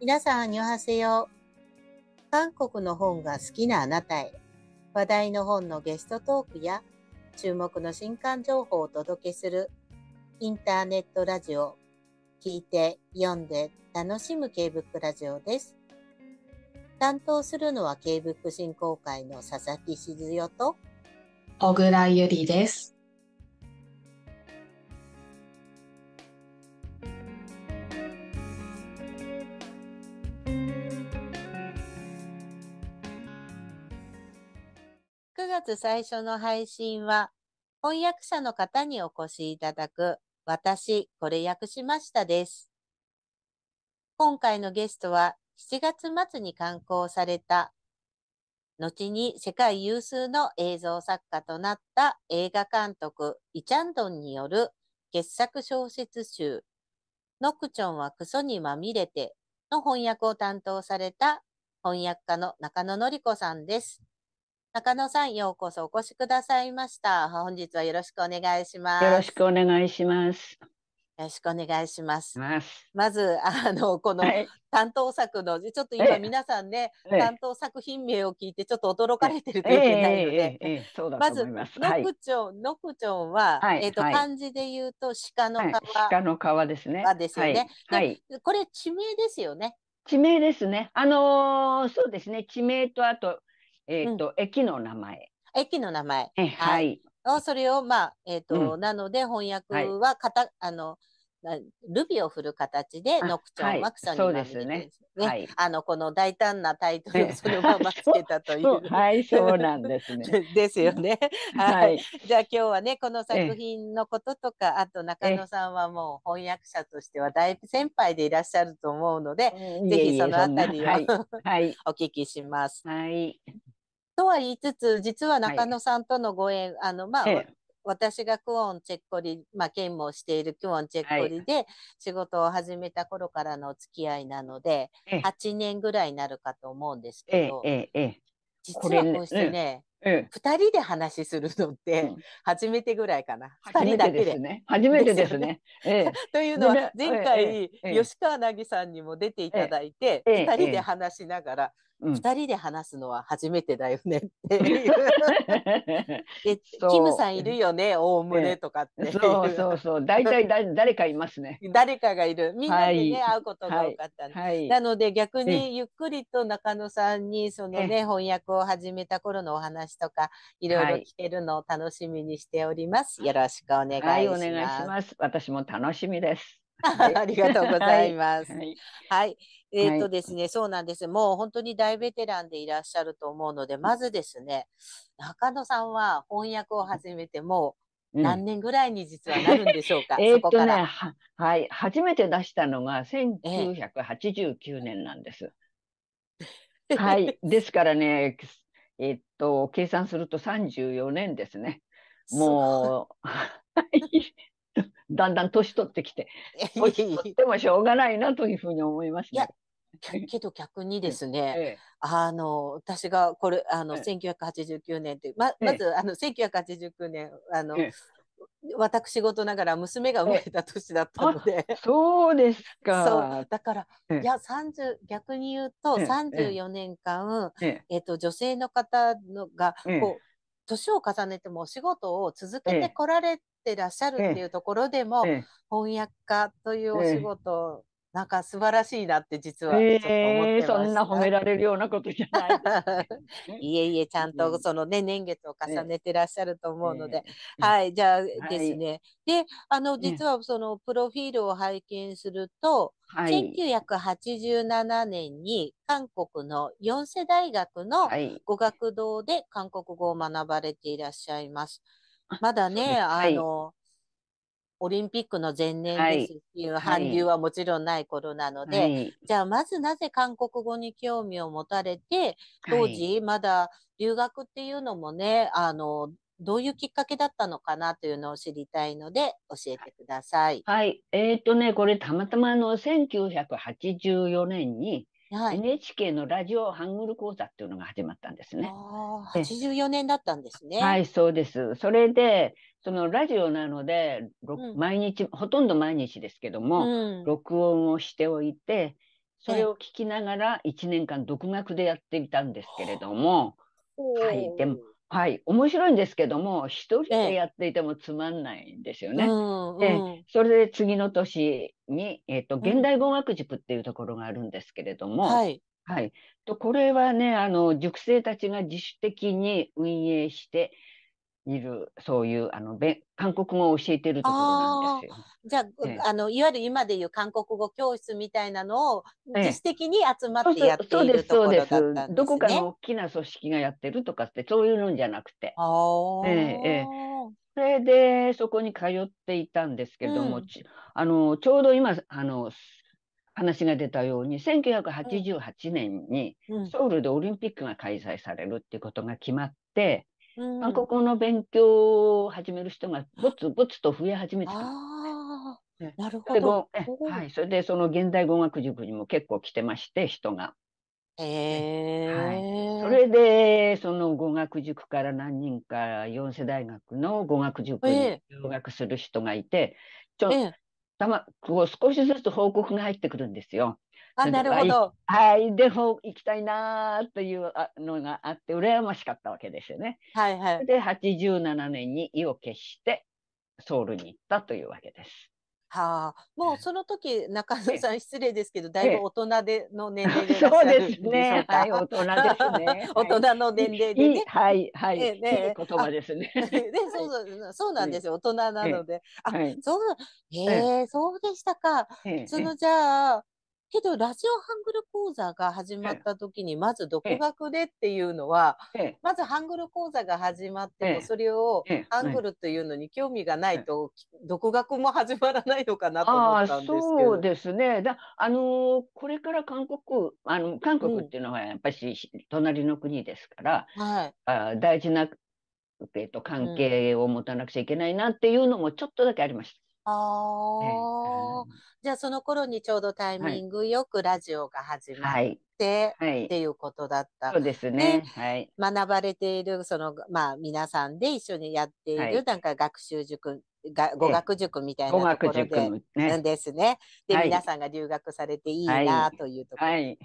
皆さん、におはせよ。韓国の本が好きなあなたへ。話題の本のゲストトークや、注目の新刊情報をお届けする、インターネットラジオ、聞いて、読んで、楽しむ K ブックラジオです。担当するのは K ブック振興会の佐々木静代と、小倉ゆりです。9月最初の配信は、翻訳者の方にお越しいただく、私、これ訳しましたです。今回のゲストは、7月末に刊行された、後に世界有数の映像作家となった映画監督、イチャンドンによる傑作小説集、ノクチョンはクソにまみれての翻訳を担当された翻訳家の中野典子さんです。中野さん、ようこそお越しくださいました。本日はよろしくお願いします。よろしくお願いします。よろしくお願いします。まず、あの、この担当作の、はい、ちょっと今皆さんね、担当作品名を聞いて、ちょっと驚かれてるといけないので。まず、ノクチョン、ノクチョンは、はい、えっ、と、漢字で言うと、鹿の皮、鹿の皮ですね。ですよね。はい。これ、地名ですよね。地名ですね。あのー、そうですね。地名と、あと、えっ、と、駅の名前。駅の名前。はい。はそれを、まあ、えっ、と、なので翻訳は、かた、あの、ルビを振る形でノクチョン、マクションにそうですね。はい、あのこの大胆なタイトルをそのままつけたという。はい、そうなんですね。ですよね。はい。じゃあ今日はねこの作品のこととかあと中野さんはもう翻訳者としては大先輩でいらっしゃると思うので、ぜひそのあたりを、はい、お聞きします。はい。とは言いつつ、実は中野さんとのご縁、はい、あの、まあ、ええ私がクオンチェッコリ、まあ、兼務をしているクオンチェッコリで仕事を始めた頃からのお付き合いなので、はい、8年ぐらいになるかと思うんですけど、ええ実はこうしてね、ねうん、2人で話するのって初めてぐらいかな、うん、2人だけで。ね、初めてですね。というのは前回、吉川凪さんにも出ていただいて、え2人で話しながら、2人で話すのは初めてだよねっていう。キムさんいるよねおおむねとかって、そうそうそう大体だ誰かいますね。誰かがいるみんなにね、会うことが多かったはい、なので逆にゆっくりと中野さんにそのね翻訳を始めた頃のお話とかいろいろ聞けるのを楽しみにしております。よろしくお願いします私も楽しみです。ありがとうございます。はい、はい、えっ、ー、とですね、はい、そうなんです。もう本当に大ベテランでいらっしゃると思うので、まずですね、中野さんは翻訳を始めてもう何年ぐらいに実はなるんでしょうか。う ん、えっとねは、はい、初めて出したのが1989年なんです。えー、はい、ですからね、えー、っと計算すると34年ですね。もう。だんだん年取ってきて、年取ってもしょうがないなというふうに思いますね。けど逆にですね、ええ、あの私がこれあの、ええ、1989年ってままず、ええ、あの1989年あの、私事ながら娘が生まれた年だったので、そうですかそうだから、いや30逆に言うと34年間、ええっと女性の方のがこう、年を重ねてもお仕事を続けてこられってらっしゃるっていうところでも、ええ、翻訳家というお仕事、え、なんか素晴らしいなって実はちょっと思ってそんな褒められるようなことじゃない、いえいえちゃんとそのね年月を重ねてらっしゃると思うので、はいじゃあですね、はい、であの実はそのプロフィールを拝見すると、はい、1987年に韓国の四世大学の語学堂で韓国語を学ばれていらっしゃいます。はい まだね、あの、はい、オリンピックの前年ですっていう韓流はもちろんない頃なので、はい、じゃあまずなぜ韓国語に興味を持たれて、当時まだ留学っていうのもね、あの、どういうきっかけだったのかなというのを知りたいので教えてください。はい。えっ、ー、とね、これたまたまあの1984年にはい、NHK のラジオハングル講座っていうのが始まったんですね。あ84年だったんですね。はい、そうです。それで、そのラジオなので、うん、毎日、ほとんど毎日ですけども、うん、録音をしておいて、それを聞きながら1年間独学でやってみたんですけれども、はい、でもはい、面白いんですけども一人でやっていてもつまんないんですよね。ええうんうん、それで次の年に、えーと、と現代語学塾っていうところがあるんですけれども、うん、はいはい、とこれはねあの塾生たちが自主的に運営しているそういうあのべ韓国語を教えてるところなんですよ。じゃあね、あのいわゆる今でいう韓国語教室みたいなのを自主的に集まってやっているところだったんです、ね、どこかの大きな組織がやってるとかってそういうのじゃなくて。ええそれでそこに通っていたんですけども、うん、あのちょうど今あの話が出たように1988年にソウルでオリンピックが開催されるっていうことが決まって、あ、ここの勉強を始める人がぼつぼつと増え始めてた。あなるほど、はい。それでその現代語学塾にも結構来てまして人が。えー、はい、それでその語学塾から何人か四世大学の語学塾に留学する人がいて、えー、ちょ、えー、たまこう少しずつ報告が入ってくるんですよ。あなるほど。はい、でも行きたいなというのがあって羨ましかったわけですよね。はいはい、で87年に意を決してソウルに行ったというわけです。はあ、もうその時、中野さん、失礼ですけど、だいぶ大人での年齢でそうですね。はい、大人ですね。大人の年齢でね。はい、はい、ね、ね、言葉ですね。で、そうそう、そうなんですよ。大人なので。あ、そう、ええ、そうでしたか。そのじゃあ、けどラジオハングル講座が始まった時にまず独学でっていうのは、まずハングル講座が始まってもそれをハングルというのに興味がないと、独学も始まらないのかなと思ったんですけどそうですねだあのこれから韓国あの韓国っていうのはやっぱり、隣の国ですから、はい、あ大事な、えー、と関係を持たなくちゃいけないなっていうのもちょっとだけありました。ああ、じゃあその頃にちょうどタイミングよくラジオが始まって、はい、っていうことだった。そうですね。はい、学ばれている、その、まあ皆さんで一緒にやっている、なんか学習塾が語学塾みたいなところで,、ね、ですね。で、皆さんが留学されていいなというところ、はい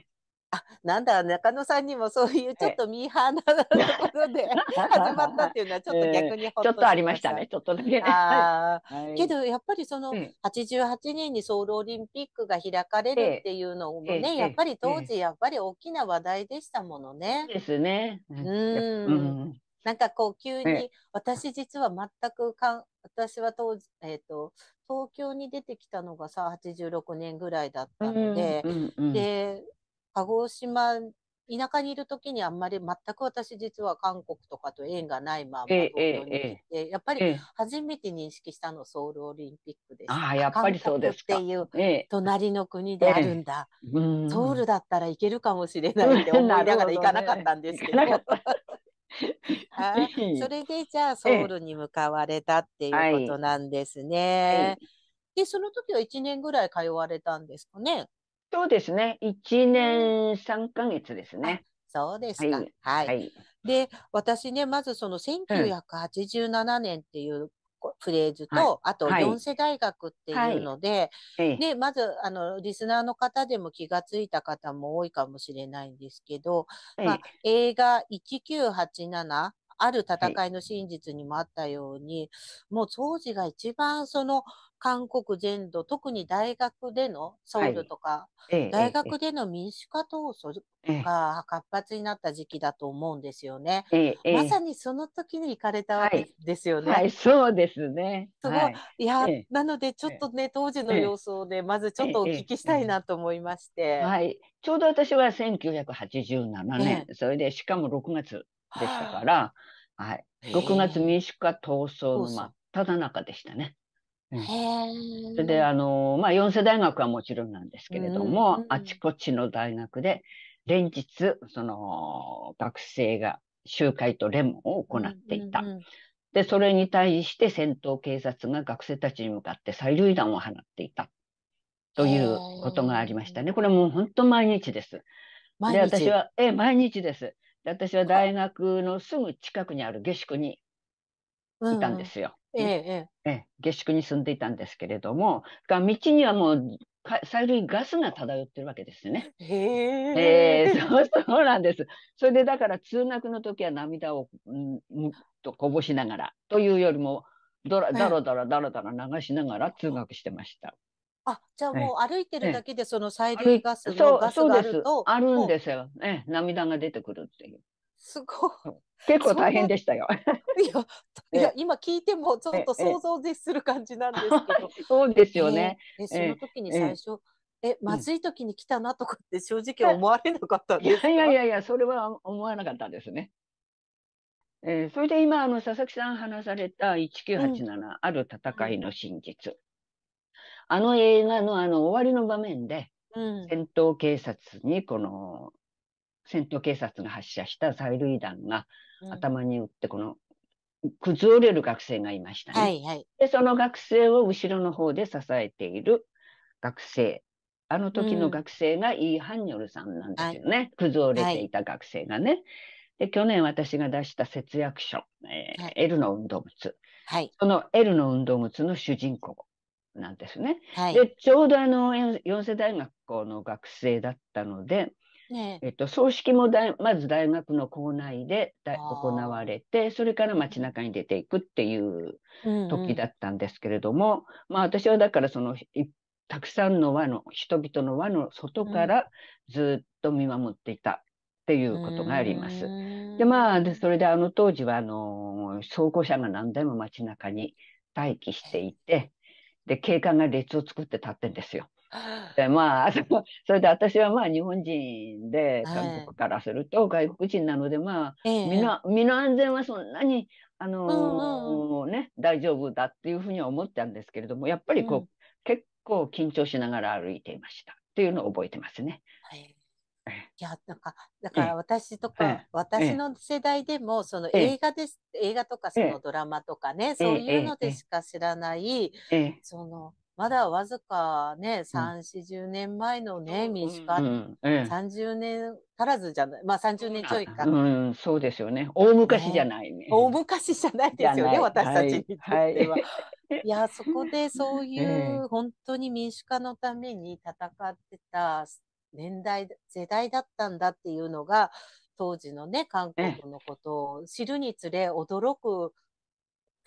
あなんだ中野さんにもそういうちょっとミーハーな ところで始まったっていうのはちょっと逆にほっとししちょっとありましたねちょっとだけね。はい、けどやっぱりその88年にソウルオリンピックが開かれるっていうのもね、えーえー、やっぱり当時やっぱり大きな話題でしたものね。ですね。うん、なんかこう急に、私実は全くかん私は当時、えーと、と東京に出てきたのがさ86年ぐらいだったので、うんうんうん、で鹿児島、田舎にいる時にあんまり全く私実は韓国とかと縁がないまま東京に来て、やっぱり初めて認識したのソウルオリンピックです。ああ、やっぱりそうですっていう隣の国であるんだ、ソウルだったらいけるかもしれないって思いながら行かなかったんですけど。それでじゃあソウルに向かわれたっていうことなんですね。で、その時は1年ぐらい通われたんですかね。そうですね。一年三ヶ月ですね。そうですか。はい。はいはいで、私ね、まずその1987年っていうフレーズと、はい、あと四世大学っていうので、ね、まず、あの、リスナーの方でも気がついた方も多いかもしれないんですけど、まあ、映画1987ある戦いの真実にもあったように、はい、もう当時が一番その韓国全土、特に大学での、ソウルとか、はい、大学での民主化闘争が活発になった時期だと思うんですよね。ええ、まさにその時に行かれたわけですよね。はい、そうですね。すごい。いや、なのでちょっとね、当時の様子をね、まずちょっとお聞きしたいなと思いまして。はい。ちょうど私は1987年、それでしかも6月でしたから、はい、6月民主化闘争の真っ只中でしたね。うん、それであの、まあ、4世大学はもちろんなんですけれども、あちこちの大学で連日その学生が集会とレモを行っていた。でそれに対して戦闘警察が学生たちに向かって催涙弾を放っていたということがありましたね。これもう本当毎日です。で私はえ毎日です。で私は大学のすぐ近くにある下宿にいたんですよ。ええ下宿に住んでいたんですけれども道にはもう催涙ガスが漂ってるわけですね。へえー、そうそうなんです。それでだから通学の時は涙をうんとこぼしながらというよりもどらだろだろだろだろ流しながら通学してました。あ、じゃあもう歩いてるだけでその催涙ガスのガスがあると。あるんですよ。ね、涙が出てくるっていう。すごい。結構大変でしたよ。いや、いや今聞いてもちょっと想像でする感じなんですけど。そうですよね。えその時に最初、えまずい時に来たなとかって正直思われなかったんですか、いやいやいや、それは思わなかったんですね。えー、それで今あの佐々木さん話された1987、ある戦いの真実、あの映画のあの終わりの場面で、うん、戦闘警察にこの戦闘警察が発射した催涙弾が頭に打ってこの、崩れる学生がいましたね、はいはい、でその学生を後ろの方で支えている学生あの時の学生がイー・ハンニョルさんなんですよね、はい、崩れていた学生がね。で去年私が出した節約書、えーはい、L の運動靴、はい、その L の運動靴の主人公なんですね。はい、でちょうどあの四世大学校の学生だったので、ねえっと、葬式もまず大学の校内で行われてそれから街中に出ていくっていう時だったんですけれども、うんうん、まあ、私はだからそのたくさんの輪の人々の輪の外からずっと見守っていたっていうことがあります。でまあそれであの当時はあの装甲車が何台も街中に待機していてで警官が列を作って立ってんですよ。でまあ それで私はまあ日本人で韓国からすると外国人なのでまあ、え身の身の安全はそんなにあのね大丈夫だっていうふうには思ったんですけれどもやっぱりこう、結構緊張しながら歩いていましたっていうのを覚えてますね。はいいやなんかだから私とか、私の世代でもその映画です、映画とかそのドラマとかね、そういうのでしか知らない、そのまだわずかね、3、40年前のね、民主化、うん30年足らずじゃない、まあ30年ちょいか。うん、そうですよね。大昔じゃないね。大昔じゃないですよね、私たちにとっては。はいはい、いや、そこで そういう、本当に民主化のために戦ってた年代、世代だったんだっていうのが、当時のね、韓国のことを知るにつれ驚く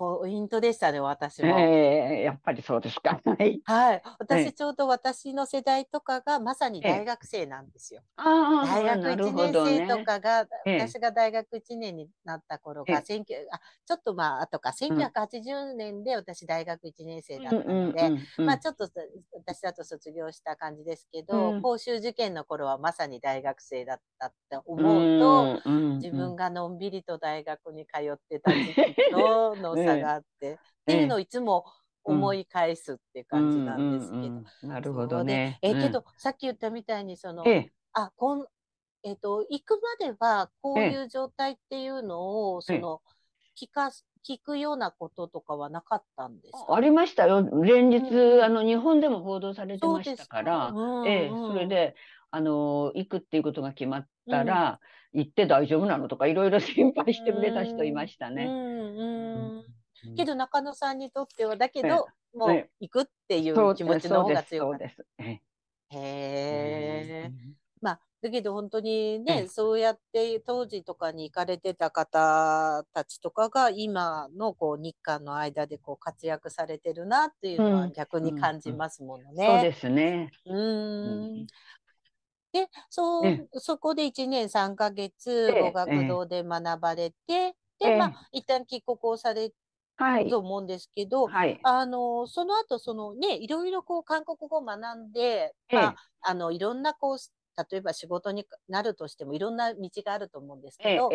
ポイントでしたね、私も。えー、やっぱりそうですか。はい。はい。私、ちょうど私の世代とかがまさに大学生なんですよ。えー、あ大学1年生とかが、ね、私が大学1年になった頃が、えー、あちょっとまあ、あとか、1980年で私大学1年生だったので、まあ、ちょっと私だと卒業した感じですけど、うん、公衆受験の頃はまさに大学生だったって思うと、自分がのんびりと大学に通ってた時期の さがあって、っていうのをいつも思い返すって感じなんですけど。うんうんうん、なるほどね。えけど、さっき言ったみたいにその、あこんえっ、ー、と行くまではこういう状態っていうのをその聞かす。聞くようなこととかはなかったんですありましたよ。連日、うん、あの日本でも報道されてましたから、うんうん、えそれであの行くっていうことが決まったら、うん、行って大丈夫なのとかいろいろ心配してくれた人いましたね。うん、うんけど中野さんにとってはだけど、もう行くっていう気持ちの方が強かった。へえ。まあだけど本当にね、そうやって当時とかに行かれてた方たちとかが今のこう日韓の間でこう活躍されてるなっていうのは逆に感じますものね。そうですね。うん。で、そう、そこで1年3か月語学堂で学ばれて、で、まあ、一旦帰国をされはい、と思うんですけど、はい、あのその後そのねいろいろこう韓国語を学んで、まあ、あのいろんなこう例えば仕事になるとしてもいろんな道があると思うんですけど、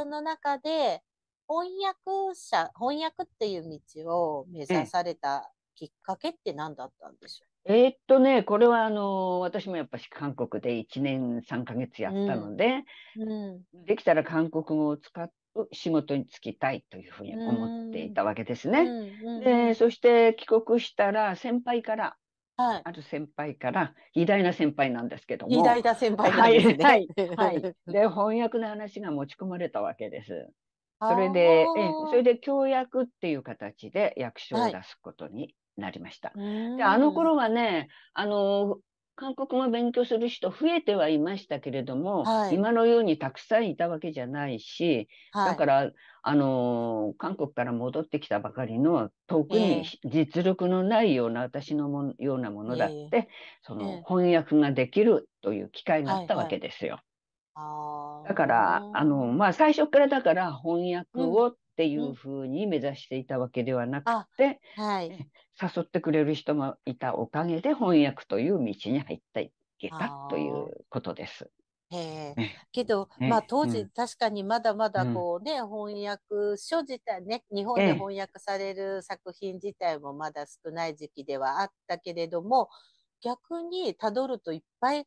その中で翻訳者翻訳っていう道を目指されたきっかけって何だったんでしょうえー、っとね、これはあの私もやっぱし韓国で1年3ヶ月やったので、うんうん、できたら韓国語を使っ仕事に就きたいというふうに思っていたわけですね。でそして帰国したら先輩から、はい、ある先輩から偉大な先輩なんですけども偉大な先輩なんですね。はい、はい、で翻訳の話が持ち込まれたわけです。それでえそれで協約っていう形で役所を出すことになりました。はい、であの頃はねあの韓国語を勉強する人増えてはいましたけれども、はい、今のようにたくさんいたわけじゃないし、はい、だからあの韓国から戻ってきたばかりの特に実力のないような、えー、私のもようなものだって、えー、その、えー、翻訳ができるという機会があったわけですよ。はいはい、だからあの、まあ、最初からだから翻訳をっていうふうに目指していたわけではなくて、うんうん、はい、誘ってくれる人もいたおかげで翻訳という道に入っていけたということです。ええ、けど、まあ当時確かにまだまだこうね、うん、翻訳書自体ね、日本で翻訳される作品自体もまだ少ない時期ではあったけれども、逆にたどるといっぱい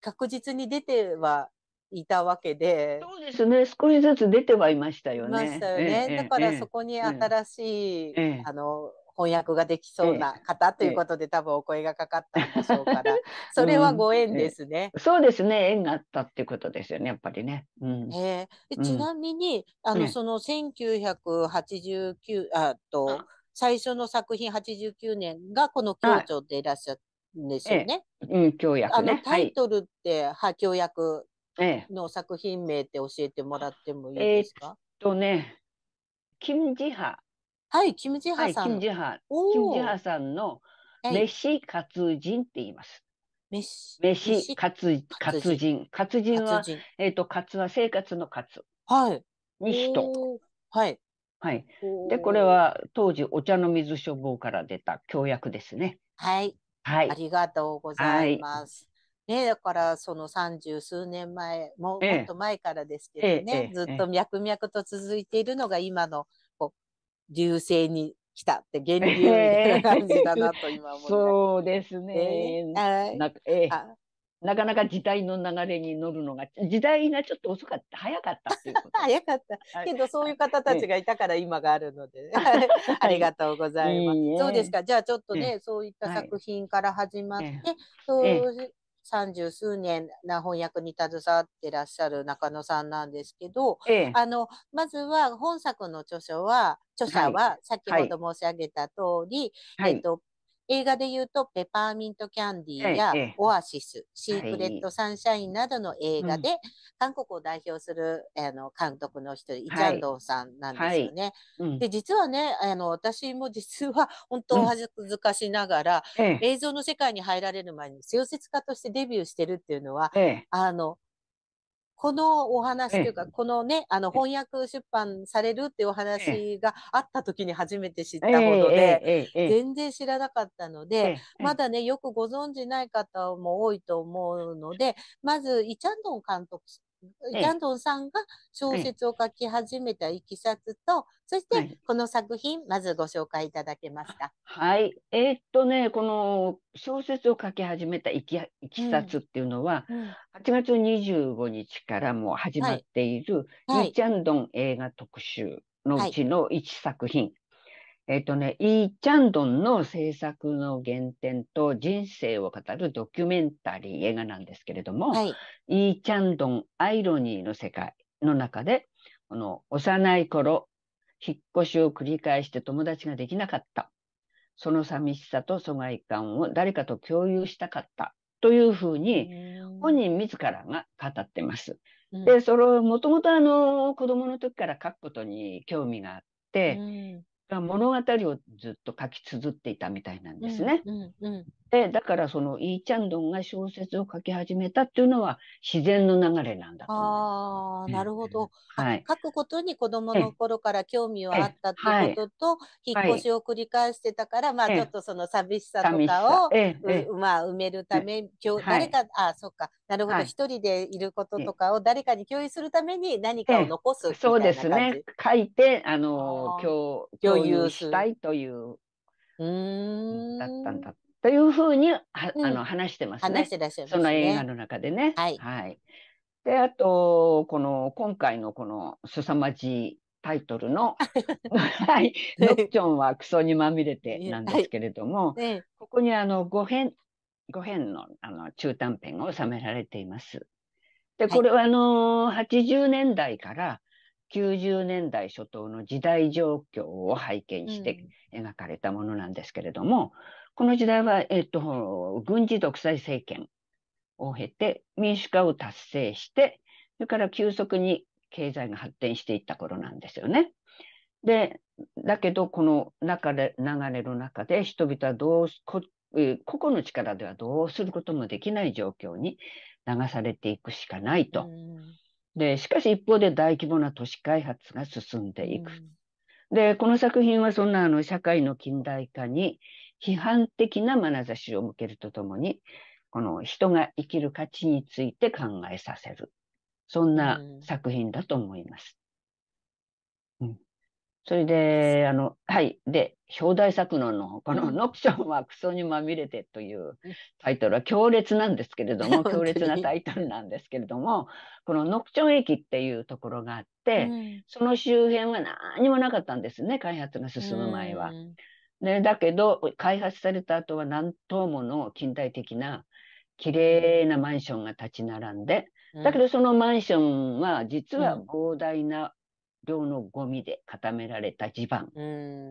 確実に出てはいたわけで。そうですね、少しずつ出てはいましたよね。ましたよね。だからそこに新しい、あの、翻訳ができそうな方ということで、多分お声がかかったんでしょうから、それはご縁ですね、うん、そうですね、縁があったっていうことですよね、やっぱりね。うん、えー、ちなみに、あの、その1989あと最初の作品89年がこの京都でいらっしゃるんですよね。はい、うん、教約、ね、あのタイトルって、はい、は教約の作品名って教えてもらってもいいですか。えー、とね、金字派。はい、キムジハさん。はい、キムジハ。キムジハさんの飯活人って言います。飯、飯、活、活人。活人は、えっ、ー、と、活は生活の活。はい。に人。はい。はい。で、これは当時お茶の水処方から出た教約ですね。はい。はい。ありがとうございます。はい、ね、だからその三十数年前も、ええ、もっと前からですけどね、ええ、ずっと脈々と続いているのが今の流星に来たって源流みたいな感じだなと今思いそうですね。えー、なかなか時代の流れに乗るのが時代がちょっと遅かった早かったっていう 早かったけどそういう方たちがいたから今があるので、ね、ありがとうございます。いいそうですかじゃあちょっとね、そういった作品から始まって、そう三十数年な翻訳に携わってらっしゃる中野さんなんですけど、ええ、あのまずは本作の著書は著者は先ほど申し上げた通り、はい、えっと、映画で言うと、ペパーミントキャンディーや、オアシス、シークレットサンシャインなどの映画で、韓国を代表するあの監督の一人、イチャンドンさんなんですよね。で、実はね、あの、私も実は本当恥ずかしながら、映像の世界に入られる前に、小説家としてデビューしてるっていうのは、あの、このお話というか、このね、あの翻訳出版されるっていうお話があった時に初めて知ったことで、全然知らなかったので、まだね、よくご存じない方も多いと思うので、まず、イチャンドン監督ギャンドンさんが小説を書き始めたいきさつと、そしてこの作品、はい、まずご紹介いただけますか。はい、えー、っとね、この小説を書き始めたいきいきさつっていうのは、うんうん、8月25日からもう始まっている、はい、ギャンドン映画特集のうちの1作品、えっ、ー、とね、イー・チャンドンの制作の原点と人生を語るドキュメンタリー映画なんですけれども、はい、イー・チャンドンアイロニーの世界の中で、この幼い頃、引っ越しを繰り返して友達ができなかった。その寂しさと疎外感を誰かと共有したかったというふうに本人自らが語ってます。うん、で、それをもともとあの子供の時から書くことに興味があって、うん、物語をずっと書き綴っていたみたいなんですね。うんうんで、だからそのイーチャンドンが小説を書き始めたっていうのは自然の流れなんだとああ、なるほど、はい。書くことに子供の頃から興味はあったっていうことと、引っ越しを繰り返してたから、まあちょっとその寂しさとかを、まあ埋めるため、今日誰か、ああ、そっか、なるほど、一人でいることとかを誰かに共有するために何かを残すそうですね。書いて、あの、共有したいという、ん。だったんだというふうには、あの話してますね。すねその映画の中でね。はい、はい。で、あと、この今回のこの凄まじいタイトルの「はい、ノッチョンはクソにまみれて」なんですけれども、はい、ここにあの5編5編のあの中短編が収められています。でこれはあの80年代から90年代初頭の時代状況を背景にして描かれたものなんですけれども、この時代は、えっと、軍事独裁政権を経て民主化を達成して、それから急速に経済が発展していった頃なんですよね。で、だけど、この中で流れの中で人々はどうこ、個々の力ではどうすることもできない状況に流されていくしかないと。で、しかし一方で大規模な都市開発が進んでいく。で、この作品はそんなあの社会の近代化に批判的な眼差しを向けるとともに、この人が生きる価値について考えさせる。そんな作品だと思います。うん、それで、あの、はい。で、表題作のの、このノクションはクソにまみれてというタイトルは強烈なんですけれども、強烈なタイトルなんですけれども、このノクション駅っていうところがあって、うん、その周辺は何もなかったんですね、開発が進む前は。うんね、だけど、開発された後は何棟もの近代的な綺麗なマンションが立ち並んで、だけどそのマンションは実は膨大な量のゴミで固められた地盤、う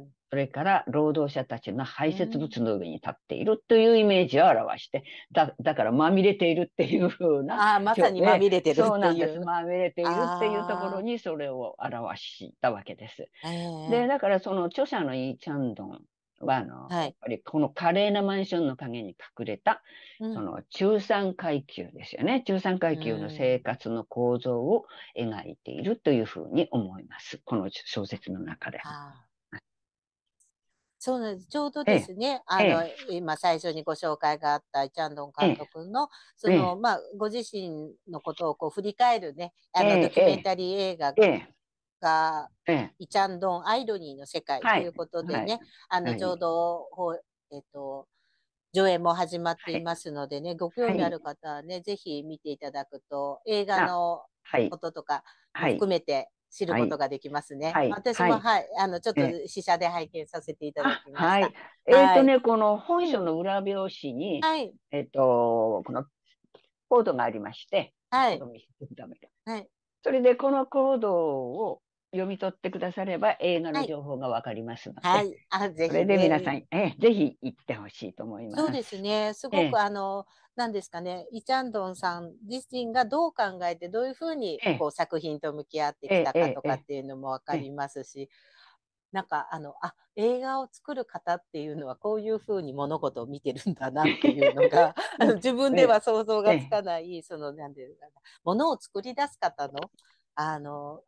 ん、それから労働者たちの排泄物の上に立っているというイメージを表して、だだからまみれているっていうふうな。あまさにまみれてるそうなんです。まみれているっていうところにそれを表したわけです。で、だからその著者のイー・チャンドンは、あの、はい、やっぱりこの華麗なマンションの陰に隠れた、うん、その中産階級ですよね。中産階級の生活の構造を描いているというふうに思います。この小説の中で。そうなんです。ちょうどですね、あの、今最初にご紹介があったチャンドン監督の、その、まあ、ご自身のことをこう振り返るね、あの、ドキュメンタリー映画カ、えイチャンドン、アイロニーの世界ということでね、はいはい、あの、ちょうど、えっ、と、上映も始まっていますのでね、はい、ご興味ある方はね、はい、ぜひ見ていただくと、映画のこととか含めて知ることができますね。はい、私も、はい、あの、ちょっと試写で拝見させていただきました。はい。えっ、ー、とね、この本書の裏表紙に、はい、えっ、ー、と、このコードがありまして、はい。はい。それでこのコードを読み取ってくだされば映画の情報がわかりますので、はい、はい、あぜひ、それで皆さん、えぜひ行ってほしいと思います。そうですね、すごく、あのなんですかね、イチャンドンさん自身がどう考えてどういうふうにこう作品と向き合ってきたかとかっていうのもわかりますし。なんかあのあ映画を作る方っていうのはこういうふうに物事を見てるんだなっていうのが あの自分では想像がつかない、そのなんていうかなもを作り出す方のあの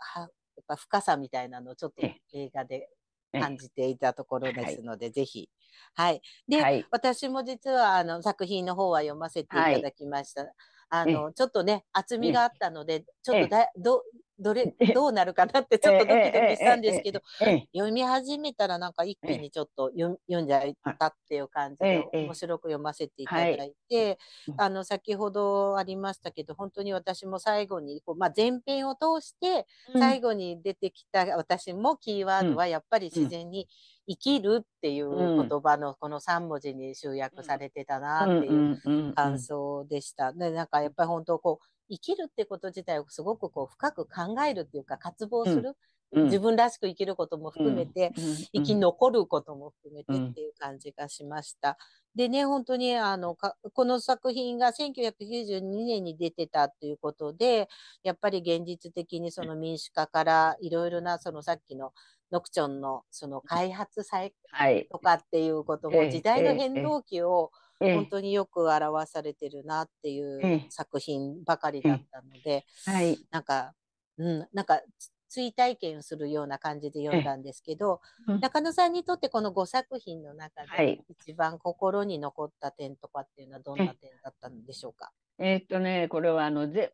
か深さみたいなのをちょっと映画で感じていたところですので、ぜひ。はい。で、はい、私も実はあの作品の方は読ませていただきました。はいあの、ちょっとね、厚みがあったので、ちょっとだ、ど、どれ、どうなるかなってちょっとドキドキしたんですけど、読み始めたらなんか一気にちょっと読んじゃったっていう感じで、面白く読ませていただいて、あの、先ほどありましたけど、本当に私も最後に、こうまあ、前編を通して、最後に出てきた私もキーワードはやっぱり自然に、生きるっていう言葉のこの3文字に集約されてたなっていう感想でした。でなんかやっぱり本当こう生きるってこと自体をすごくこう深く考えるっていうか渇望する、自分らしく生きることも含めて、うん、生き残ることも含めてっていう感じがしました。でね本当にあのこの作品が1992年に出てたということでやっぱり現実的にその民主化からいろいろなそのさっきのノクチョンのその開発再開とかっていうことも時代の変動期を本当によく表されてるなっていう作品ばかりだったので、はい、なんか、うん、なんか追体験をするような感じで読んだんですけど、中野さんにとってこの5作品の中で一番心に残った点とかっていうのはどんな点だったんでしょうか、えー、っとねこれはあの全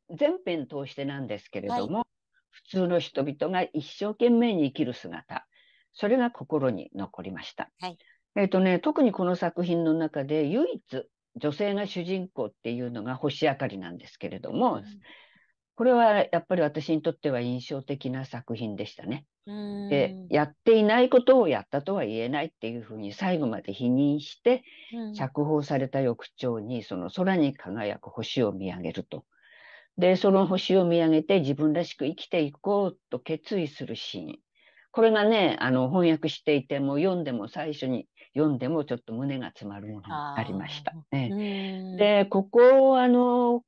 編通してなんですけれども、はい、普通の人々が一生懸命に生きる姿それが心に残りました。はいえーとね、特にこの作品の中で唯一女性が主人公っていうのが星あかりなんですけれども、うん、これはやっぱり私にとっては印象的な作品でしたね。でやっていないことをやったとは言えないっていうふうに最後まで否認して、釈放された翌朝にその空に輝く星を見上げると。でその星を見上げて自分らしく生きていこうと決意するシーン。これがねあの翻訳していても読んでも最初に読んでもちょっと胸が詰まるものがありました。ね、でここあの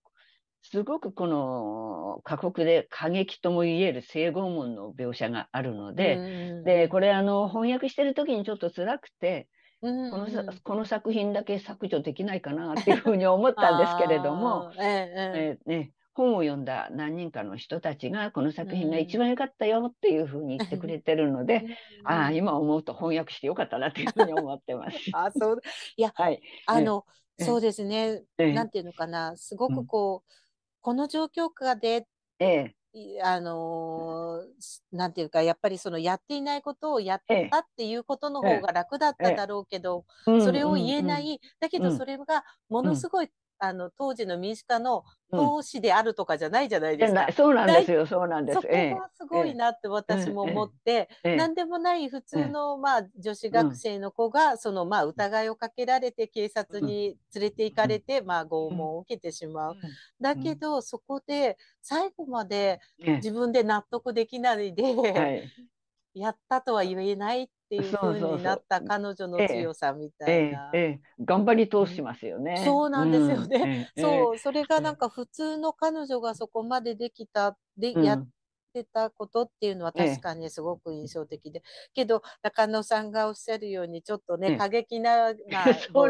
すごくこの過酷で過激とも言える性拷問の描写があるので、うん、で、これあの翻訳してる時にちょっと辛くて、このこの作品だけ削除できないかなっていうふうに思ったんですけれども、ええね、本を読んだ何人かの人たちがこの作品が一番良かったよっていうふうに言ってくれてるので、うん、あ今思うと翻訳してよかったなっていうふうに思ってます。あそういや、はい、あの、そうですね、なんていうのかなすごくこう、この状況下で、ええ、あのー、なんていうか、やっぱりそのやっていないことをやったっていうことの方が楽だっただろうけど、えええ、それを言えない、だけどそれがものすごいあの当時の民主化の投資であるとかじゃないじゃないですか。うん、そうなんですよ、そうなんです。そこはすごいなって私も思って、ええ、何でもない普通の、まあ、女子学生の子が、その、まあ、疑いをかけられて警察に連れて行かれて、まあ、拷問を受けてしまう。だけど、そこで最後まで自分で納得できないで、やったとは言えないっていうふうになった彼女の強さみたいな。頑張り通しますよね。そうなんですよね。そうそれがなんか普通の彼女がそこまでできたで、やってたことっていうのは確かにすごく印象的で、けど中野さんがおっしゃるようにちょっとね過激な、まあ、そう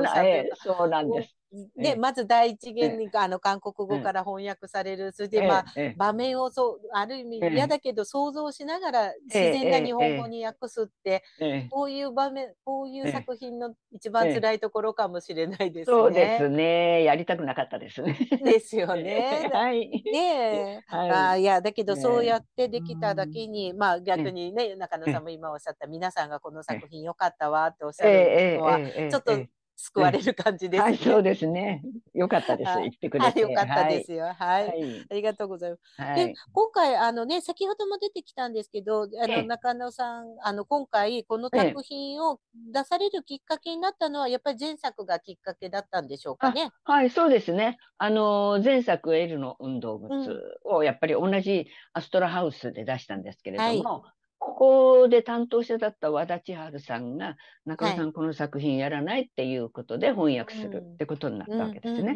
なんです。ね、まず第一元に、あの韓国語から翻訳される、それで、まあ、場面をそうある意味嫌だけど想像しながら自然な日本語に訳すって、こういう場面こういう作品の一番辛いところかもしれないですね。そうですねやりたくなかったですね。ですよね。はい、ねはい、あいやだけどそうやってできただけに、まあ逆にね中野さんも今おっしゃった、皆さんがこの作品良かったわっておっしゃるのは、ちょっと救われる感じです、ねはい、そうですね。よかったです。言ってくれて。よかったですよ。はい。ありがとうございます。で、今回、あのね、先ほども出てきたんですけど、あの、中野さん、あの、今回、この作品を出されるきっかけになったのは、やっぱり前作がきっかけだったんでしょうかね。はい、そうですね。あの、前作、エルの運動靴を、やっぱり同じアストラハウスで出したんですけれども、はいここで担当者だった和田千春さんが中尾さん、この作品やらないっていうことで翻訳するってことになったわけですね。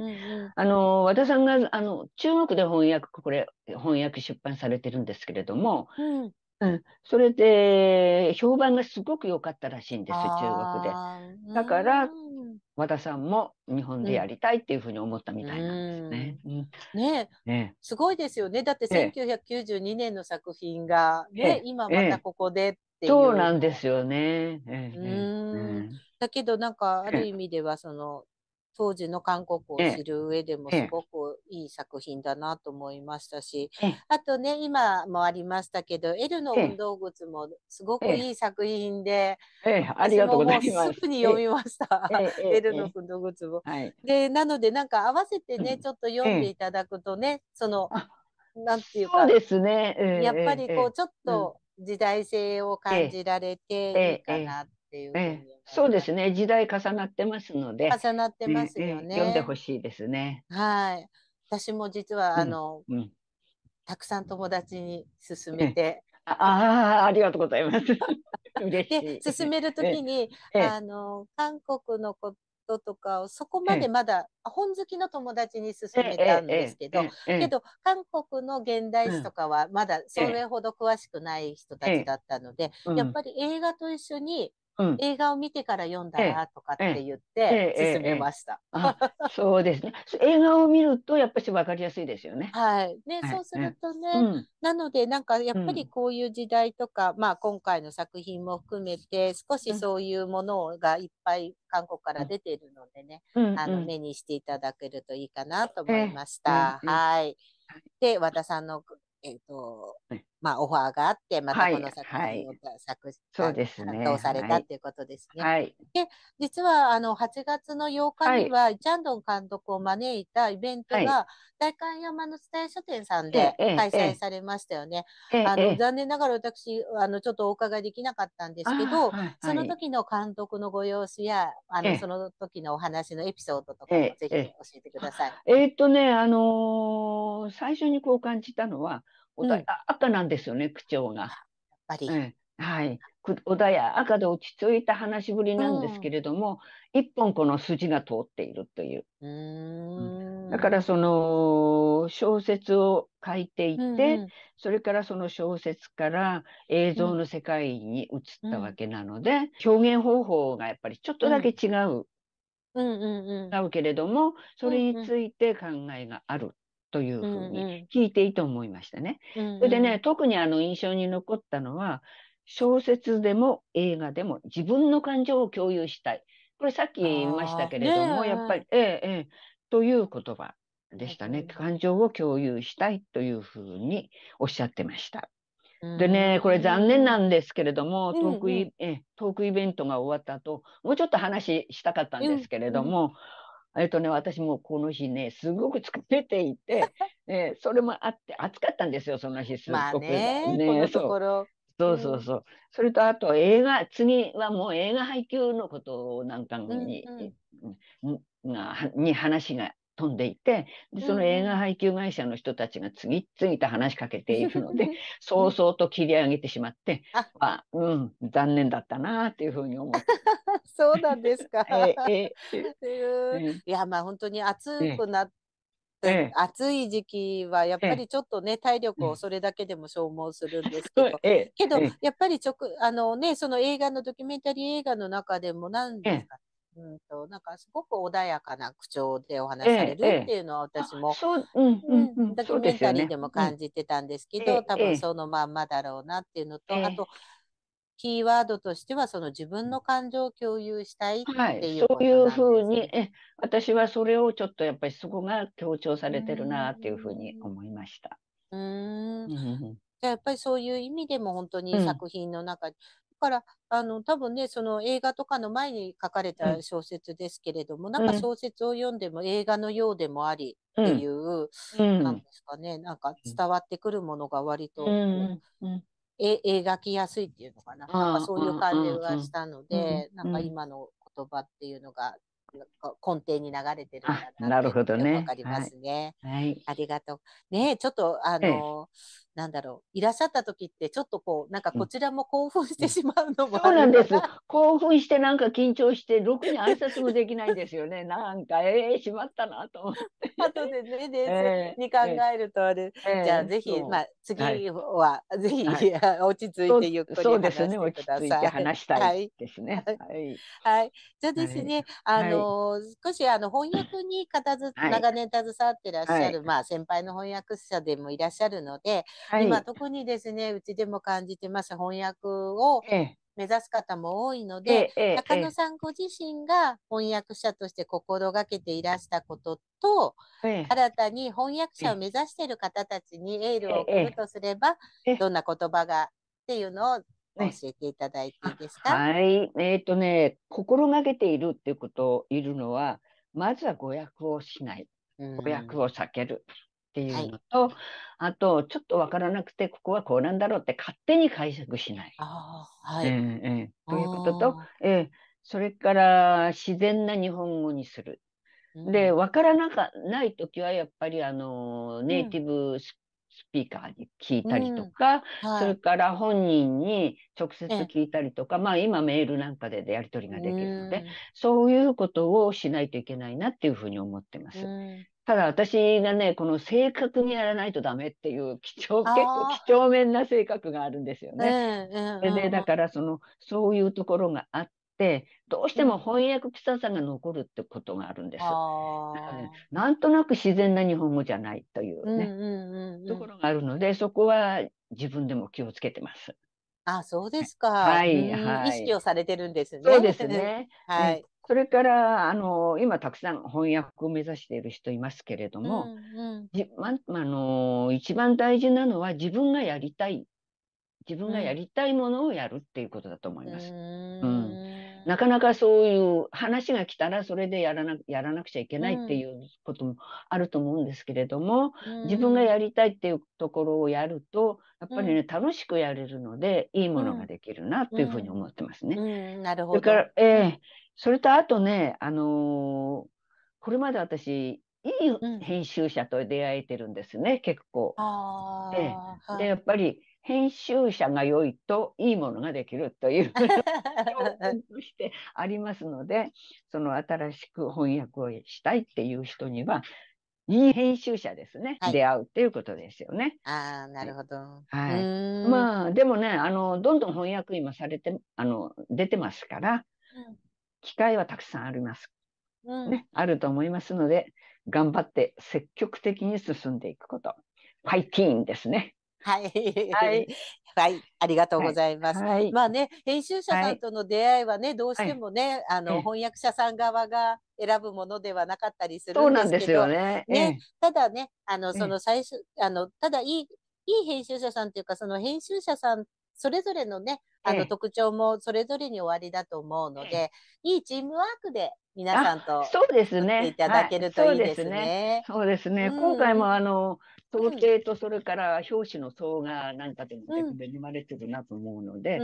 あの和田さんがあの中国で翻訳これ翻訳出版されてるんですけれども、うんうん、それで評判がすごく良かったらしいんです中国で。だから和田さんも日本でやりたいっていうふうに思ったみたいなんですね。ねねすごいですよねだって1992年の作品が、ね今またここでっていう。そうなんですよね、うんだけどなんかある意味ではその当時の韓国を知る上でもすごくいい作品だなと思いましたし、あとね今もありましたけど「L の運動靴」もすごくいい作品で、ええありがとうございますすぐに読みました、え L の運動靴も。はい、でなのでなんか合わせてねちょっと読んでいただくとね、そのなんていうかですね、やっぱりこうちょっと時代性を感じられていいかなっていうふうにそうですね。時代重なってますので。重なってますよね。読んでほしいですね。はい。私も実は、あの、うん、たくさん友達に勧めて。ああ、ありがとうございます。で、勧めるときに、あの、韓国のこととかをそこまでまだ、本好きの友達に勧めたんですけど、けど、韓国の現代史とかはまだそれほど詳しくない人たちだったので、やっぱり映画と一緒にうん、映画を見てから読んだらとかって言って進めました。そうですね。映画を見るとやっぱりわかりやすいですよね。はい。ね、はい、そうするとね、うん、なのでなんかやっぱりこういう時代とか、うん、まあ今回の作品も含めて少しそういうものがいっぱい韓国から出てるのでね、あの目にしていただけるといいかなと思いました。はい。で和田さんのえっ、ー、と。はいまあ、オファーがあって、またこの作品を作、はいはい、担当されたということですね。はい、で実はあの8月の8日には、はい、チャンドン監督を招いたイベントが、代官山の伝え書店さんで開催されましたよね。あの残念ながら私あのちょっとお伺いできなかったんですけど、その時の監督のご様子やあのその時のお話のエピソードとかもぜひ教えてください。えー、っとね、あのー、最初にこう感じたのは、穏やかなですよね、口調が。やっぱり。うんはい、穏や赤で落ち着いた話しぶりなんですけれども、うん、一本この筋が通っているといううだからその小説を書いていて、うんうん、それからその小説から映像の世界に移ったわけなので、うん、表現方法がやっぱりちょっとだけ違う、うん、違うけれどもそれについて考えがあるというふうに聞いていいと思いましたね。うんうん、それでね特にあの印象に残ったのは小説でも映画でも自分の感情を共有したい。これさっき言いましたけれども、ね、やっぱり、ええ、ええという言葉でしたね。感情を共有したいというふうにおっしゃってました。でね、これ残念なんですけれども、トークイトークイベントが終わった後、もうちょっと話したかったんですけれども、えっとね、私もこの日ね、すごく疲れていて、えー、それもあって、暑かったんですよ、その日、すごく。ね、ねそうそうそうそう、うん、それとあと映画、次はもう映画配給のことなんかに、うんうん、に話が飛んでいてでその映画配給会社の人たちが次々と話しかけていくので早々 と切り上げてしまってあ、うん、残念だったなっていうふうに思って そうなんですか。ええいやまあ本当に暑くなってえ暑い時期はやっぱりちょっとね、体力をそれだけでも消耗するんですけど、けどやっぱりちょあの、ね、その映画のドキュメンタリー映画の中でも何ですか、うんとなんかすごく穏やかな口調でお話されるっていうのは私も、ドキュメンタリーでも感じてたんですけど、多分そのまんまだろうなっていうのと、あとキーワードとしてはその自分の感情を共有したいっていう、ねはい、そういうふうにえ私はそれをちょっとやっぱりそこが強調されてるなっていうふうに思いました。うんやっぱりそういう意味でも本当に作品の中に、からあの多分ねその映画とかの前に書かれた小説ですけれども、うん、なんか小説を読んでも映画のようでもありっていう、うん、なんですかねなんか伝わってくるものが割と、うんえ描きやすいっていうのかななんかそういう感じがしたので、なんか今の言葉っていうのが根底に流れてるんだなるほどね。わかりますね。はい、はい、ありがとう。ねちょっとあの、ええなんだろう、いらっしゃった時って、ちょっとこう、なんかこちらも興奮してしまうのも、そうなんです。興奮して、なんか緊張して、ろくに挨拶もできないですよね。なんか、ええー、しまったなと思って。後でね、冷静に考えるとあれ、えー、じゃあぜひ、えー、まあ、次は、ぜひ、はい、落ち着いてゆっくり話してください。ね、話したいですね。はい。はい。はい、じゃあですね、はい、あの、少し、あの、翻訳に片ず、長年携わってらっしゃる、まあ、先輩の翻訳者でもいらっしゃるので、はい、今特にですねうちでも感じてます翻訳を目指す方も多いので、ええ、中野さんご自身が翻訳者として心がけていらしたことと、え、新たに翻訳者を目指している方たちにエールを送るとすれば、どんな言葉がっていうのを教えていただいていいですか、はい、えっ、ー、とね、心がけているっていうこと、いるのは、まずは誤訳をしない、誤訳を避ける、ていうのと、はい、あとちょっと分からなくてここはこうなんだろうって勝手に解釈しない。はいえーえー、ということと、えー、それから自然な日本語にする。で分からなかない時はやっぱりあのネイティブスピーカーに聞いたりとか、うんはい、それから本人に直接聞いたりとか、まあ今メールなんかでやり取りができるので、うん、そういうことをしないといけないなっていうふうに思ってます。うん、ただ私がね、この正確にやらないとダメっていう貴重、結構貴重面な性格があるんですよね。えー、えー、で、だからその、そういうところがあって、どうしても翻訳臭さが残るってことがあるんです。なんとなく自然な日本語じゃないというね、ところがあるので、そこは自分でも気をつけてます。あ、そうですか。はい、はい。意識をされてるんですね。そうですね。はい。それからあの今たくさん翻訳を目指している人いますけれども、うんうんままあの一番大事なのは自分がやりたい自分がやりたいものをやるっていうことだと思います。うん、うん、なかなかそういう話が来たらそれでやらなやらなくちゃいけないっていうこともあると思うんですけれども、うん、自分がやりたいっていうところをやるとやっぱりね、うん、楽しくやれるのでいいものができるなというふうに思ってますね。なるほどそれから、えーそれとあとね、あのー、これまで私、いい編集者と出会えてるんですね、うん、結構。で、はい、やっぱり編集者が良いといいものができるという としてありますので、その新しく翻訳をしたいっていう人には、いい編集者ですね、はい、出会うっていうことですよね。ああ、なるほど。はい。まあ、でもね、あの、どんどん翻訳今されて、あの、出てますから、機会はたくさんあります、うん、ね、あると思いますので頑張って積極的に進んでいくことファイティーンですね。はい、はい、はい、ありがとうございます。はい、まあね、編集者さんとの出会いはね、はい、どうしてもね、あの、え翻訳者さん側が選ぶものではなかったりするんですけど、ね、ね、ただね、あのその最初、あのただいいいい編集者さんというか、その編集者さんそれぞれのね、あの、特徴もそれぞれに終わりだと思うので、いいチームワークで皆さんとそうですねいただけるといいですね。そうですね。今回もあの統計とそれから表紙の層がなんかでも全部生まれてるなと思うので、う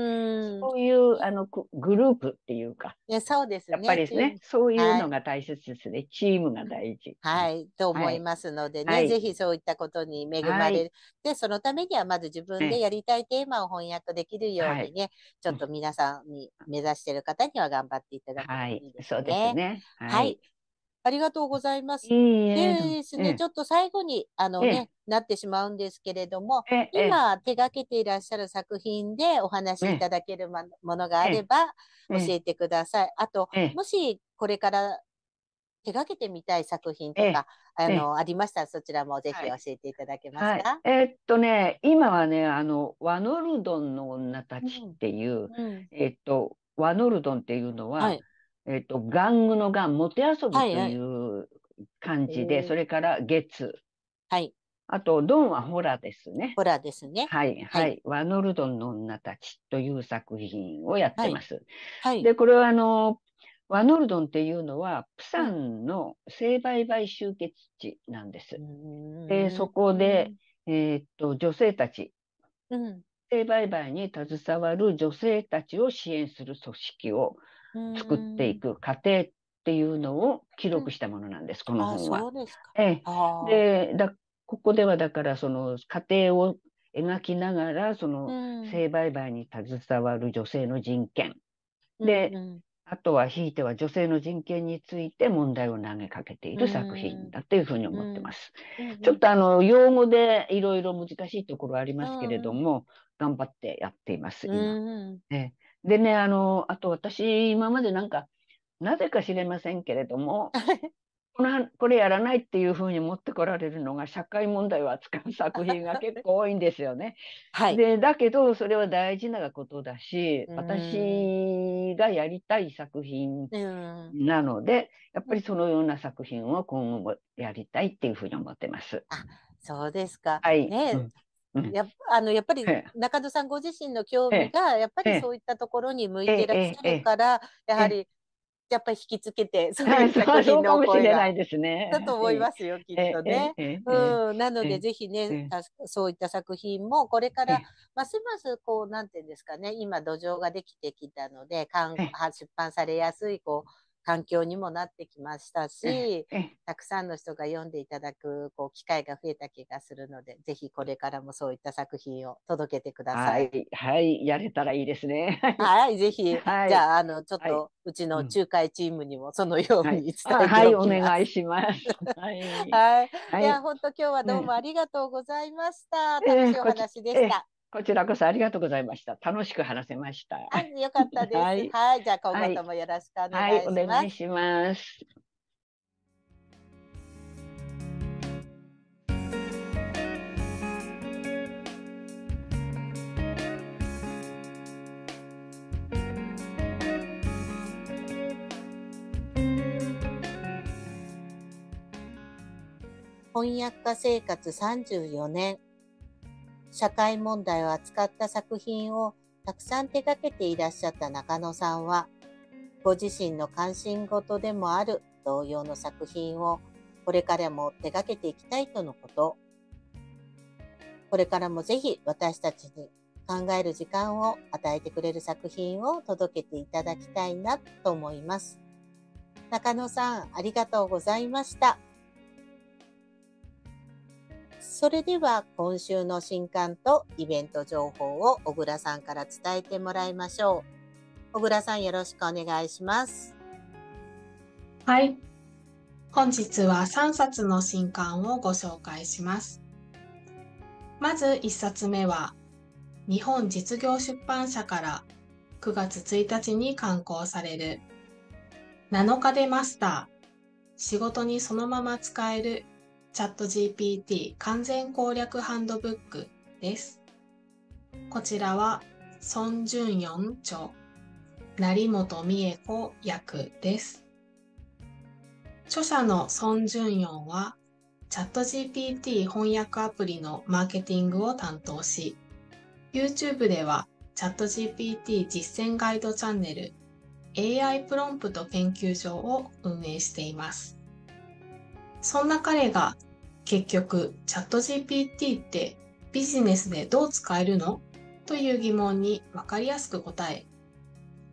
ん、そういうあのグループっていうか、いやそうです、ね、やっぱりですね、そういうのが大切ですね、はい、チームが大事。はい、と思いますのでね、はい、ぜひそういったことに恵まれる、はい、で、そのためにはまず自分でやりたいテーマを翻訳できるようにね、ちょっと皆さんに目指している方には頑張っていただきたいいですね。そうですねはいありがとうございます。でですね、ちょっと最後にあのね、なってしまうんですけれども、今手がけていらっしゃる作品でお話しいただけるものがあれば教えてください。あと、もしこれから手がけてみたい作品とか、あのありましたらそちらもぜひ教えていただけますか、はいはい、えー、っとね今はねあの「ワノルドンの女たち」っていう、うんうん、えっとワノルドンっていうのは、はいえっ、と、玩具の玩、もてあそぶという感じで、はいはい、それから月。はい。あと、ドンはホラですね。ホラですね。はい、はい、はい。ワノルドンの女たちという作品をやってます。はい。はい、で、これはあの、ワノルドンっていうのは、プサンの性売買集結地なんです。うん、で、そこで、えー、っと、女性たち、うん、性売買に携わる女性たちを支援する組織を、作っていく過程っていうのを記録したものなんです、この本は。でえでだここではだからその過程を描きながらその性売買に携わる女性の人権、で、うんうんあとはひいては女性の人権について問題を投げかけている作品だというふうに思ってます。うんうん、ちょっとあの用語でいろいろ難しいところありますけれども、うん、頑張ってやっています今、ね。でね、あの、あと私、今までなんか、なぜか知れませんけれども、このこれやらないっていうふうに持ってこられるのが社会問題を扱う作品が結構多いんですよね。はい、でだけどそれは大事なことだし私がやりたい作品なのでやっぱりそのような作品を今後もやりたいっていうふうに思ってます。あそうですか、はいね、うん、やあのやっぱり中野さんご自身の興味がやっぱりそういったところに向いてらっしゃるから、やはりやっぱり引きつけて そういった作品の声がだと思いますよ、きっとね。うん、なので、ぜひね、そういった作品もこれからますますこうなんていうんですかね今土壌ができてきたので出版されやすいこう環境にもなってきましたし、たくさんの人が読んでいただくこう機会が増えた気がするので、ぜひこれからもそういった作品を届けてください。はい、はい、やれたらいいですね。はい、ぜひ、はい、じゃああのちょっと、うちの仲介チームにもそのように伝えておきます。はい、お願いします。はい、はい、いや本当今日はどうもありがとうございました。楽しいお話でした。こちらこそありがとうございました。楽しく話せました。はい、よかったです。はい、はい、じゃあ今後ともよろしくお願いします。はい、はい、お願いします。翻訳家生活34年社会問題を扱った作品をたくさん手掛けていらっしゃった中野さんは、ご自身の関心事でもある同様の作品をこれからも手掛けていきたいとのこと。これからもぜひ私たちに考える時間を与えてくれる作品を届けていただきたいなと思います。中野さん、ありがとうございました。それでは今週の新刊とイベント情報を小倉さんから伝えてもらいましょう。小倉さんよろしくお願いします。はい。本日は3冊の新刊をご紹介します。まず1冊目は、日本実業出版社から9月1日に刊行される7日でマスター仕事にそのまま使えるチャット GPT 完全攻略ハンドブックです。こちらは、孫淳四著、成本美恵子役です。著者の孫淳四は、チャット GPT 翻訳アプリのマーケティングを担当し、YouTube ではチャット GPT 実践ガイドチャンネル AI プロンプト研究所を運営しています。そんな彼が結局、チャット GPT ってビジネスでどう使えるのという疑問に分かりやすく答え、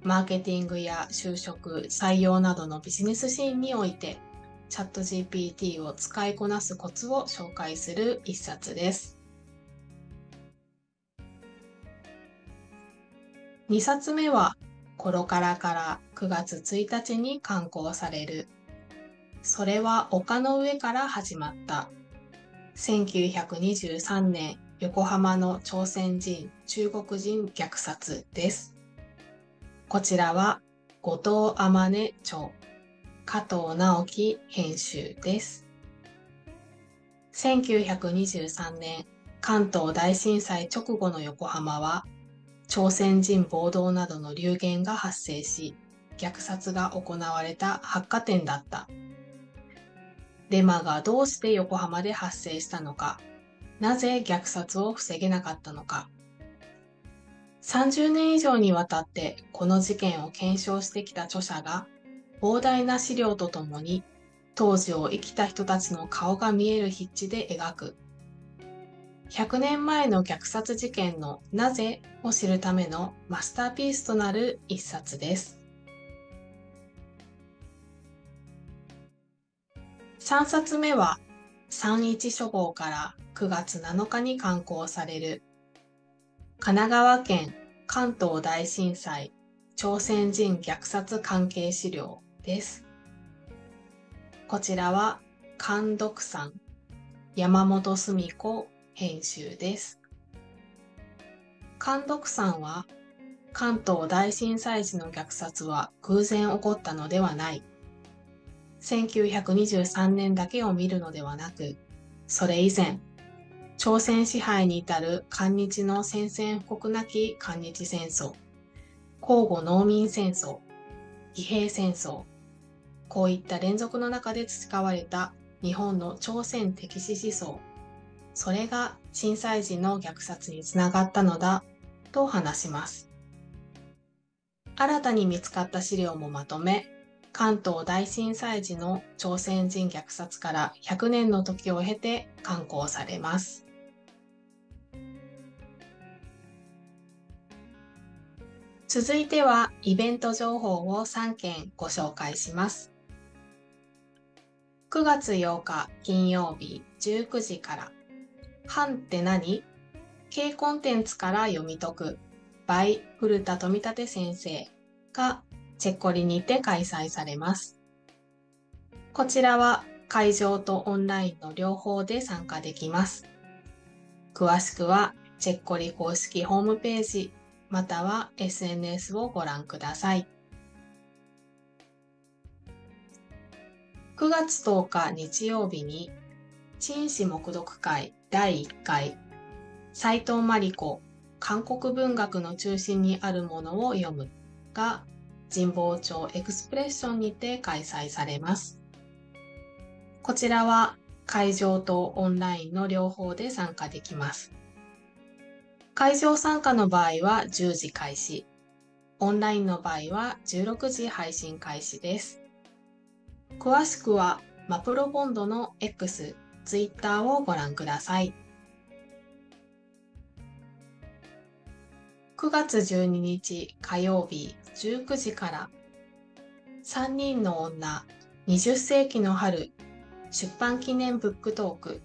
マーケティングや就職、採用などのビジネスシーンにおいて、チャット GPT を使いこなすコツを紹介する一冊です。2冊目は、コロカラから9月1日に刊行される、それは丘の上から始まった1923年横浜の朝鮮人中国人虐殺ですこちらは後藤天音著加藤直樹編集です1923年関東大震災直後の横浜は朝鮮人暴動などの流言が発生し虐殺が行われた発火点だったデマがどうして横浜で発生したのか、なぜ虐殺を防げなかったのか。30年以上にわたってこの事件を検証してきた著者が、膨大な資料とともに、当時を生きた人たちの顔が見える筆致で描く。100年前の虐殺事件のなぜを知るためのマスターピースとなる一冊です。3冊目は31書房から9月7日に刊行される神奈川県関東大震災朝鮮人虐殺関係資料です。こちらは監督さん山本澄子編集です。監督さんは関東大震災時の虐殺は偶然起こったのではない1923年だけを見るのではなく、それ以前、朝鮮支配に至る韓日の宣戦布告なき韓日戦争、交互農民戦争、義兵戦争、こういった連続の中で培われた日本の朝鮮敵視思想、それが震災時の虐殺につながったのだと話します。新たに見つかった資料もまとめ、関東大震災時の朝鮮人虐殺から100年の時を経て刊行されます。続いてはイベント情報を3件ご紹介します。9月8日金曜日19時から「藩って何?」系コンテンツから読み解く by 古田富立先生がチェッコリにて開催されます。こちらは会場とオンラインの両方で参加できます。詳しくはチェッコリ公式ホームページまたは SNS をご覧ください。9月10日日曜日に陳氏目読会第1回斎藤真理子韓国文学の中心にあるものを読むが神保町エクスプレッションにて開催されます。こちらは会場とオンラインの両方で参加できます。会場参加の場合は10時開始、オンラインの場合は16時配信開始です。詳しくはマプロボンドの X、Twitter をご覧ください。9月12日火曜日19時から3人の女20世紀の春出版記念ブックトーク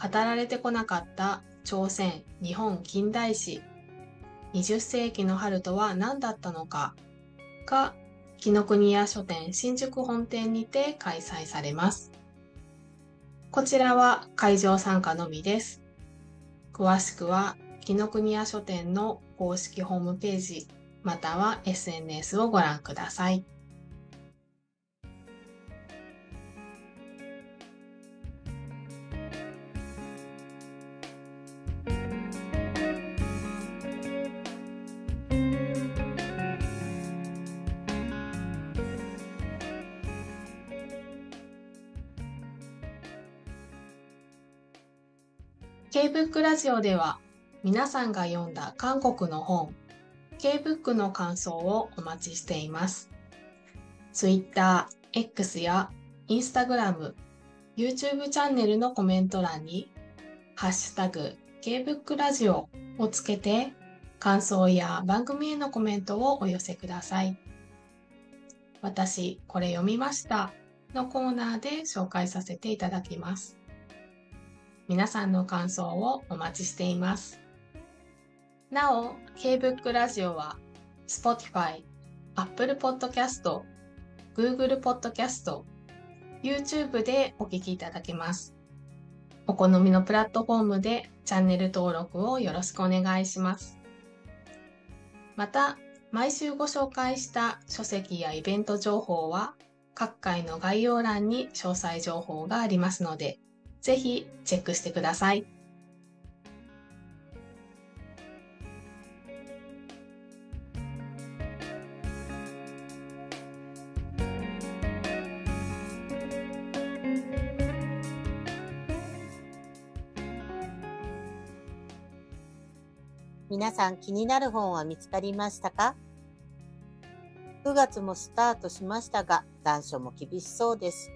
語られてこなかった朝鮮日本近代史20世紀の春とは何だったのかが紀ノ国屋書店新宿本店にて開催されます。こちらは会場参加のみです。詳しくは紀ノ国屋書店の公式ホームページまたは SNS をご覧ください。K-BOOK ラジオでは皆さんが読んだ韓国の本 K-BOOK の感想をお待ちしています。Twitter、X や Instagram、YouTube チャンネルのコメント欄に、ハッシュタグ K-BOOK ラジオをつけて、感想や番組へのコメントをお寄せください。私、これ読みましたのコーナーで紹介させていただきます。皆さんの感想をお待ちしています。なお、K-BOOK ラジオは Spotify、Apple Podcast、Google Podcast、YouTube でお聞きいただけます。お好みのプラットフォームでチャンネル登録をよろしくお願いします。また、毎週ご紹介した書籍やイベント情報は、各回の概要欄に詳細情報がありますので、ぜひチェックしてください。皆さん気になる本は見つかりましたか9月もスタートしましたが残暑も厳しそうです。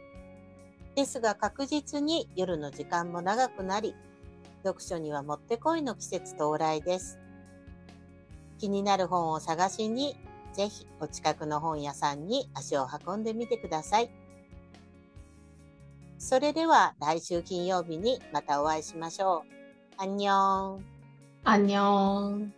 ですが確実に夜の時間も長くなり読書にはもってこいの季節到来です。気になる本を探しにぜひお近くの本屋さんに足を運んでみてください。それでは来週金曜日にまたお会いしましょう。アンニョン。 안녕.